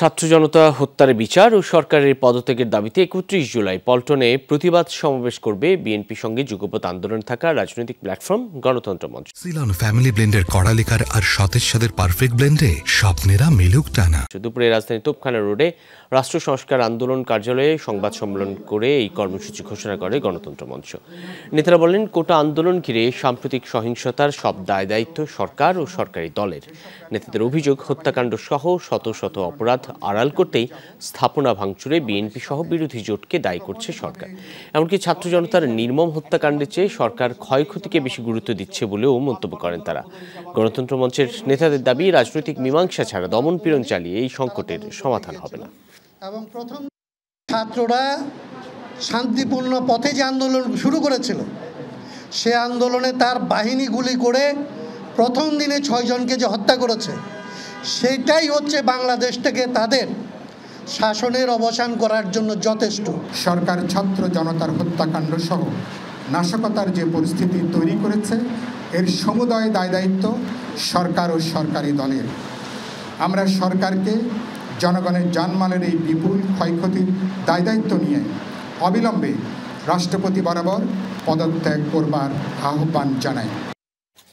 ছাত্র জনতা হত্যার বিচার ও সরকারের পদত্যাগের দাবিতে একত্রিশ জুলাই পল্টনে প্রতিবাদ সমাবেশ করবে বিএনপি সঙ্গে যুগপথ আন্দোলন থাকা রাজনৈতিক প্ল্যাটফর্ম গণতন্ত্র মঞ্চ সিলন ফ্যামিলি ব্লেন্ডের কড়ালিকার আর সতেজ সাদের পারফেক্ট ব্লেন্ডে স্বপ্নেরা মিলুক টানা দুপুরে রাজধানী তোপখানা রোডে রাষ্ট্র সংস্কার আন্দোলন কার্যালয়ে সংবাদ সম্মেলন করে এই কর্মসূচি ঘোষণা করে গণতন্ত্র মঞ্চ নেতারা বলেন কোটা আন্দোলন ঘিরে সাম্প্রতিক সহিংসতার সব দায় দায়িত্ব সরকার ও সরকারি দলের নেতাদের অভিযোগ হত্যাকাণ্ড সহ শত শত অপরাধ আড়াল করতেই স্থাপনা ভাঙচুরে বিএনপি সহ বিরোধী জোটকে দায়ী করছে সরকার এমনকি ছাত্র জনতার নির্মম হত্যাকাণ্ডের চেয়ে সরকার ক্ষয়ক্ষতিকে বেশি গুরুত্ব দিচ্ছে বলেও মন্তব্য করেন তারা গণতন্ত্র মঞ্চের নেতাদের দাবি রাজনৈতিক মীমাংসা ছাড়া দমনপীড়ন চালিয়ে এই সংকটের সমাধান হবে না এবং প্রথম ছাত্ররা শান্তিপূর্ণ পথে যে আন্দোলন শুরু করেছিল সে আন্দোলনে তার বাহিনী গুলি করে প্রথম দিনে ছয়জনকে যে হত্যা করেছে সেটাই হচ্ছে বাংলাদেশ থেকে তাদের শাসনের অবসান করার জন্য যথেষ্ট সরকার ছাত্র জনতার হত্যাকাণ্ড সহ নাশকতার যে পরিস্থিতি তৈরি করেছে এর সমুদয় দায় দায়িত্ব সরকার ও সরকারি দলের আমরা সরকারকে জনগণের জানমালের এই বিপুল ক্ষয়ক্ষতির দায় দায়িত্ব নিয়ে অবিলম্বে রাষ্ট্রপতি বরাবর পদত্যাগ করবার আহ্বান জানাই